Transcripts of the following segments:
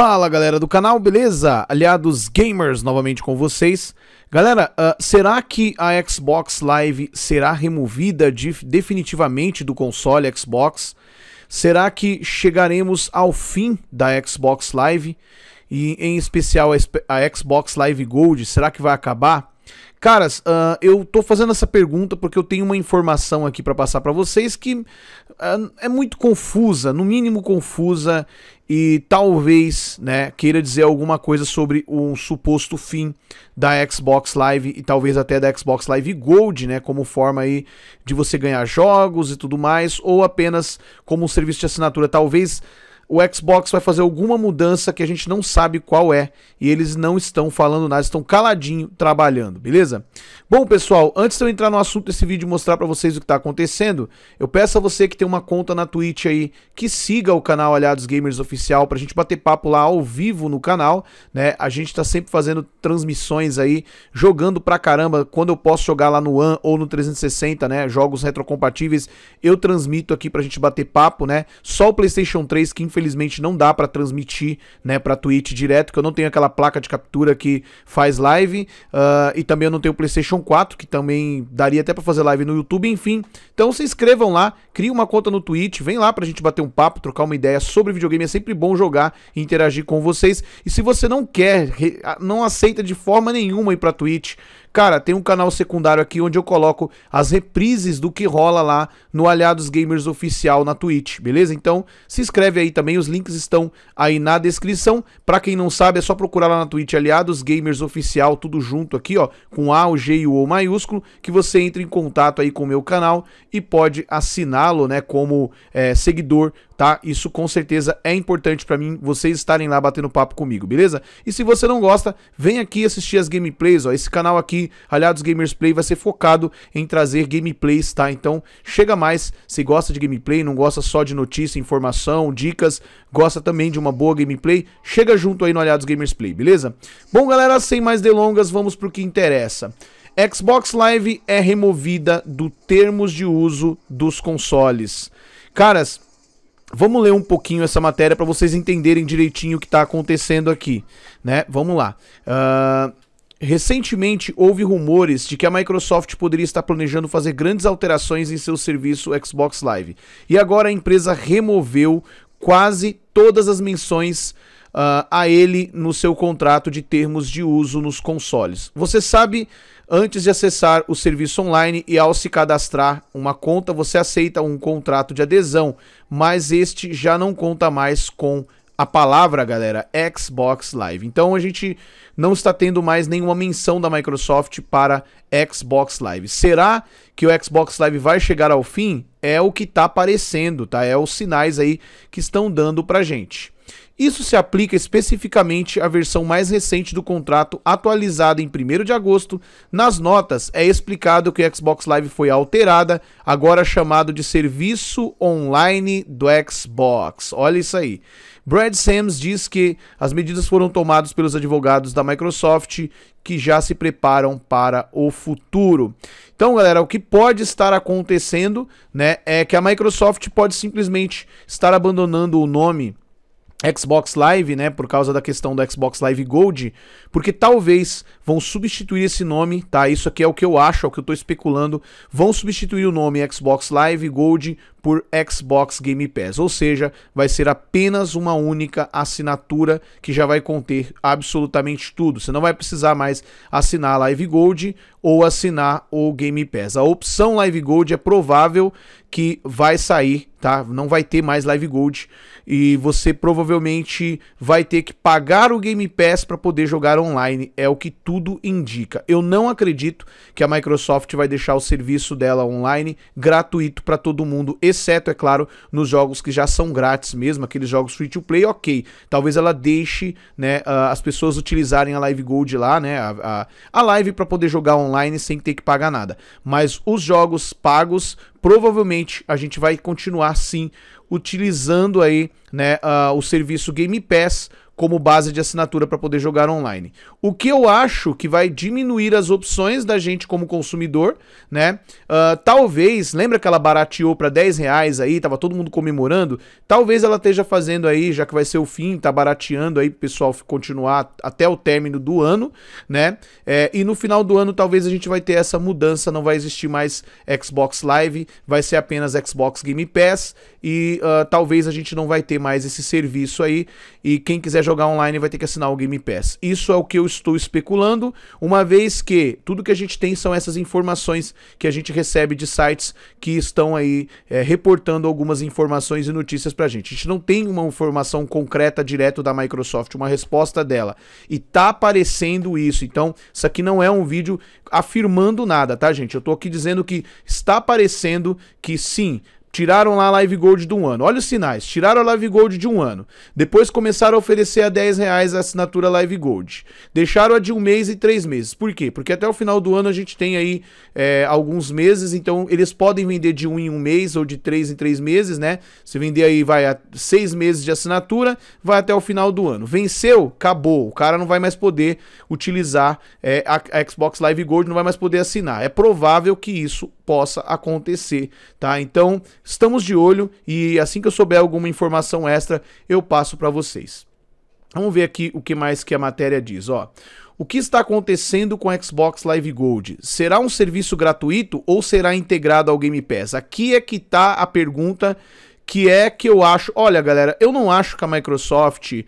Fala galera do canal, beleza? Aliados gamers novamente com vocês. Galera, uh, será que a Xbox Live será removida de, definitivamente do console Xbox? Será que chegaremos ao fim da Xbox Live? E em especial a, a Xbox Live Gold, será que vai acabar? Caras, uh, eu tô fazendo essa pergunta porque eu tenho uma informação aqui para passar para vocês que uh, é muito confusa, no mínimo confusa, e talvez né, queira dizer alguma coisa sobre um suposto fim da Xbox Live e talvez até da Xbox Live Gold, né, como forma aí de você ganhar jogos e tudo mais, ou apenas como um serviço de assinatura. Talvez o Xbox vai fazer alguma mudança que a gente não sabe qual é e eles não estão falando nada, estão caladinho trabalhando, beleza? Bom, pessoal, antes de eu entrar no assunto desse vídeo e mostrar para vocês o que está acontecendo, eu peço a você que tem uma conta na Twitch aí que siga o canal Aliados Gamers Oficial para a gente bater papo lá ao vivo no canal, né? A gente está sempre fazendo transmissões aí, jogando pra caramba. Quando eu posso jogar lá no One ou no 360, né? Jogos retrocompatíveis, eu transmito aqui pra gente bater papo, né? Só o PlayStation 3 que infelizmente infelizmente não dá para transmitir, né, para Twitch direto, que eu não tenho aquela placa de captura que faz live, uh, e também eu não tenho o PlayStation 4, que também daria até para fazer live no YouTube, enfim. Então se inscrevam lá, criem uma conta no Twitch, vem lá pra gente bater um papo, trocar uma ideia sobre videogame, é sempre bom jogar e interagir com vocês. E se você não quer, não aceita de forma nenhuma ir pra Twitch, Cara, tem um canal secundário aqui onde eu coloco as reprises do que rola lá no Aliados Gamers Oficial na Twitch, beleza? Então se inscreve aí também, os links estão aí na descrição. Pra quem não sabe, é só procurar lá na Twitch Aliados Gamers Oficial, tudo junto aqui, ó, com A, o G e o O maiúsculo, que você entra em contato aí com o meu canal e pode assiná-lo, né, como é, seguidor tá? Isso com certeza é importante para mim, vocês estarem lá batendo papo comigo, beleza? E se você não gosta, vem aqui assistir as gameplays, ó. Esse canal aqui, aliados Gamers Play, vai ser focado em trazer gameplays, tá? Então, chega mais, se gosta de gameplay, não gosta só de notícia, informação, dicas, gosta também de uma boa gameplay, chega junto aí no Aliados Gamers Play, beleza? Bom, galera, sem mais delongas, vamos pro que interessa. Xbox Live é removida do termos de uso dos consoles. Caras, Vamos ler um pouquinho essa matéria para vocês entenderem direitinho o que está acontecendo aqui, né? Vamos lá. Uh, recentemente houve rumores de que a Microsoft poderia estar planejando fazer grandes alterações em seu serviço Xbox Live. E agora a empresa removeu quase todas as menções uh, a ele no seu contrato de termos de uso nos consoles. Você sabe Antes de acessar o serviço online e ao se cadastrar uma conta, você aceita um contrato de adesão, mas este já não conta mais com a palavra, galera, Xbox Live. Então a gente não está tendo mais nenhuma menção da Microsoft para Xbox Live. Será que o Xbox Live vai chegar ao fim? É o que está aparecendo, tá? É os sinais aí que estão dando para gente. Isso se aplica especificamente à versão mais recente do contrato, atualizada em 1 de agosto. Nas notas, é explicado que o Xbox Live foi alterada, agora chamado de Serviço Online do Xbox. Olha isso aí. Brad Sams diz que as medidas foram tomadas pelos advogados da Microsoft, que já se preparam para o futuro. Então, galera, o que pode estar acontecendo né, é que a Microsoft pode simplesmente estar abandonando o nome Xbox Live, né, por causa da questão do Xbox Live Gold, porque talvez vão substituir esse nome, tá? Isso aqui é o que eu acho, é o que eu tô especulando. Vão substituir o nome Xbox Live Gold por Xbox Game Pass, ou seja, vai ser apenas uma única assinatura que já vai conter absolutamente tudo. Você não vai precisar mais assinar a Live Gold ou assinar o Game Pass. A opção Live Gold é provável que vai sair, tá? Não vai ter mais Live Gold e você provavelmente vai ter que pagar o Game Pass para poder jogar online, é o que tudo indica. Eu não acredito que a Microsoft vai deixar o serviço dela online gratuito para todo mundo, exceto, é claro, nos jogos que já são grátis mesmo, aqueles jogos free to play, ok. Talvez ela deixe né, as pessoas utilizarem a Live Gold lá, né, a, a, a Live para poder jogar online sem ter que pagar nada. Mas os jogos pagos, provavelmente a gente vai continuar sim utilizando aí né, uh, o serviço Game Pass como base de assinatura para poder jogar online. O que eu acho que vai diminuir as opções da gente como consumidor, né? Uh, talvez, lembra que ela barateou para 10 reais aí, tava todo mundo comemorando? Talvez ela esteja fazendo aí, já que vai ser o fim, tá barateando aí pro pessoal continuar até o término do ano, né? É, e no final do ano talvez a gente vai ter essa mudança, não vai existir mais Xbox Live, vai ser apenas Xbox Game Pass e uh, talvez a gente não vai ter ter mais esse serviço aí e quem quiser jogar online vai ter que assinar o Game Pass. Isso é o que eu estou especulando, uma vez que tudo que a gente tem são essas informações que a gente recebe de sites que estão aí é, reportando algumas informações e notícias pra gente. A gente não tem uma informação concreta direto da Microsoft, uma resposta dela. E tá aparecendo isso, então isso aqui não é um vídeo afirmando nada, tá gente? Eu tô aqui dizendo que está aparecendo que sim, Tiraram lá a Live Gold de um ano. Olha os sinais. Tiraram a Live Gold de um ano. Depois começaram a oferecer a 10 reais a assinatura Live Gold. Deixaram a de um mês e três meses. Por quê? Porque até o final do ano a gente tem aí é, alguns meses. Então eles podem vender de um em um mês ou de três em três meses, né? Se vender aí vai a seis meses de assinatura, vai até o final do ano. Venceu, acabou. O cara não vai mais poder utilizar é, a, a Xbox Live Gold, não vai mais poder assinar. É provável que isso possa acontecer, tá? Então, estamos de olho e assim que eu souber alguma informação extra, eu passo para vocês. Vamos ver aqui o que mais que a matéria diz, ó. O que está acontecendo com Xbox Live Gold? Será um serviço gratuito ou será integrado ao Game Pass? Aqui é que está a pergunta que é que eu acho. Olha, galera, eu não acho que a Microsoft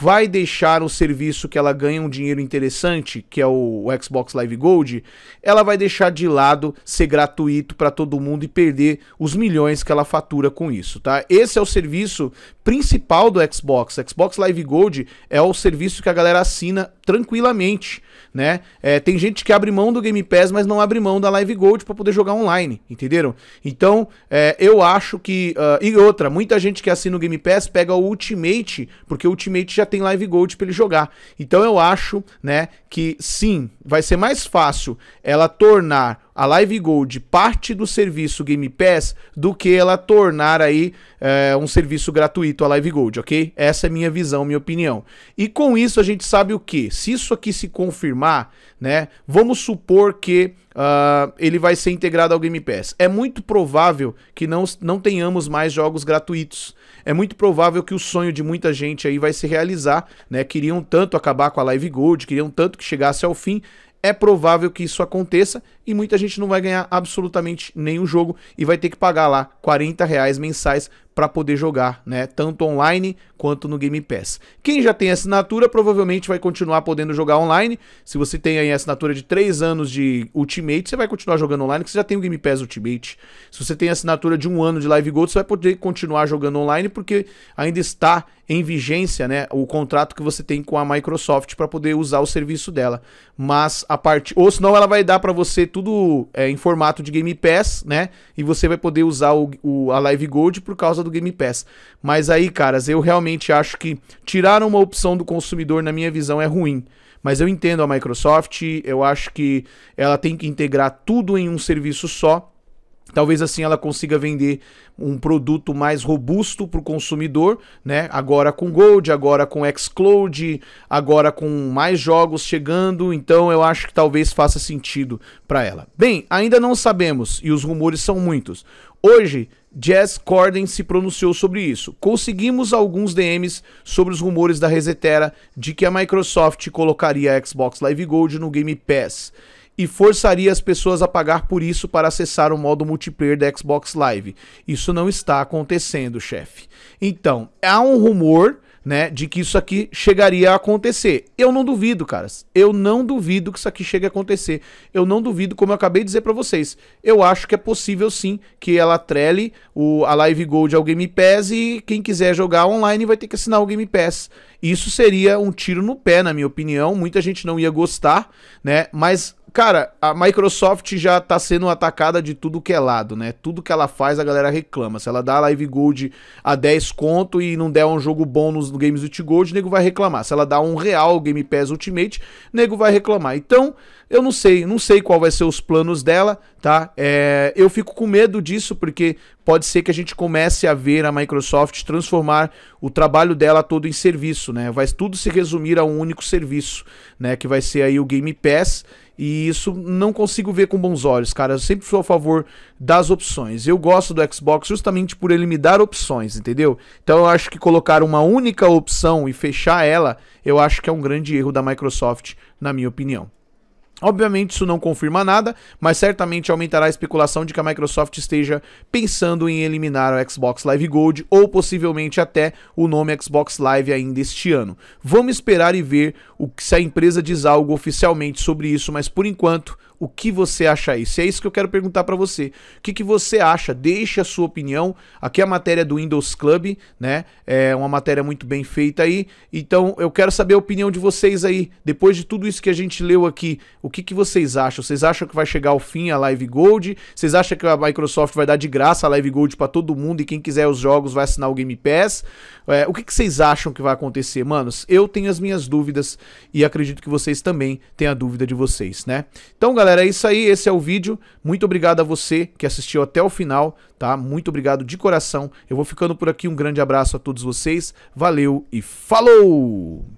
vai deixar o serviço que ela ganha um dinheiro interessante, que é o, o Xbox Live Gold, ela vai deixar de lado ser gratuito para todo mundo e perder os milhões que ela fatura com isso, tá? Esse é o serviço principal do Xbox. Xbox Live Gold é o serviço que a galera assina tranquilamente, né? É, tem gente que abre mão do Game Pass, mas não abre mão da Live Gold para poder jogar online, entenderam? Então, é, eu acho que uh, outra, muita gente que assina o Game Pass pega o Ultimate, porque o Ultimate já tem Live Gold para ele jogar. Então eu acho, né, que sim, vai ser mais fácil ela tornar a Live Gold parte do serviço Game Pass do que ela tornar aí é, um serviço gratuito a Live Gold, ok? Essa é minha visão, minha opinião. E com isso a gente sabe o que? Se isso aqui se confirmar, né? Vamos supor que uh, ele vai ser integrado ao Game Pass. É muito provável que não, não tenhamos mais jogos gratuitos. É muito provável que o sonho de muita gente aí vai se realizar, né? Queriam tanto acabar com a Live Gold, queriam tanto que chegasse ao fim. É provável que isso aconteça e muita gente não vai ganhar absolutamente nenhum jogo e vai ter que pagar lá 40 reais mensais para poder jogar, né? Tanto online quanto no Game Pass. Quem já tem assinatura provavelmente vai continuar podendo jogar online. Se você tem aí assinatura de 3 anos de Ultimate, você vai continuar jogando online, porque você já tem o Game Pass Ultimate. Se você tem assinatura de um ano de Live Gold, você vai poder continuar jogando online, porque ainda está em vigência, né, o contrato que você tem com a Microsoft para poder usar o serviço dela. Mas a parte, ou senão ela vai dar para você tudo é, em formato de Game Pass, né? E você vai poder usar o, o, a Live Gold por causa do Game Pass. Mas aí, caras, eu realmente acho que tirar uma opção do consumidor, na minha visão, é ruim. Mas eu entendo a Microsoft, eu acho que ela tem que integrar tudo em um serviço só Talvez assim ela consiga vender um produto mais robusto para o consumidor, né? Agora com Gold, agora com Xcloud, agora com mais jogos chegando, então eu acho que talvez faça sentido para ela. Bem, ainda não sabemos e os rumores são muitos. Hoje, Jazz Corden se pronunciou sobre isso. Conseguimos alguns DMs sobre os rumores da Resetera de que a Microsoft colocaria a Xbox Live Gold no Game Pass e forçaria as pessoas a pagar por isso para acessar o modo multiplayer da Xbox Live. Isso não está acontecendo, chefe. Então, há um rumor, né, de que isso aqui chegaria a acontecer. Eu não duvido, caras. Eu não duvido que isso aqui chegue a acontecer. Eu não duvido, como eu acabei de dizer para vocês. Eu acho que é possível sim que ela trele o, a Live Gold ao Game Pass e quem quiser jogar online vai ter que assinar o Game Pass. Isso seria um tiro no pé, na minha opinião. Muita gente não ia gostar, né? Mas Cara, a Microsoft já tá sendo atacada de tudo que é lado, né? Tudo que ela faz, a galera reclama. Se ela dá a Live Gold a 10 conto e não der um jogo bom nos games do Gold, nego vai reclamar. Se ela dá um real Game Pass Ultimate, nego vai reclamar. Então, eu não sei, não sei qual vai ser os planos dela, tá? É, eu fico com medo disso, porque pode ser que a gente comece a ver a Microsoft transformar o trabalho dela todo em serviço, né? Vai tudo se resumir a um único serviço, né? Que vai ser aí o Game Pass e isso não consigo ver com bons olhos, cara. Eu sempre sou a favor das opções. Eu gosto do Xbox justamente por ele me dar opções, entendeu? Então eu acho que colocar uma única opção e fechar ela, eu acho que é um grande erro da Microsoft, na minha opinião. Obviamente isso não confirma nada, mas certamente aumentará a especulação de que a Microsoft esteja pensando em eliminar o Xbox Live Gold ou possivelmente até o nome Xbox Live ainda este ano. Vamos esperar e ver o, se a empresa diz algo oficialmente sobre isso, mas por enquanto o que você acha aí? é isso que eu quero perguntar para você. O que, que você acha? Deixe a sua opinião. Aqui é a matéria do Windows Club, né? É uma matéria muito bem feita aí. Então, eu quero saber a opinião de vocês aí. Depois de tudo isso que a gente leu aqui, o que, que vocês acham? Vocês acham que vai chegar ao fim a Live Gold? Vocês acham que a Microsoft vai dar de graça a Live Gold para todo mundo e quem quiser os jogos vai assinar o Game Pass? É, o que, que vocês acham que vai acontecer? Manos, eu tenho as minhas dúvidas e acredito que vocês também têm a dúvida de vocês, né? Então, galera, é isso aí. Esse é o vídeo. Muito obrigado a você que assistiu até o final, tá? Muito obrigado de coração. Eu vou ficando por aqui. Um grande abraço a todos vocês. Valeu e falou!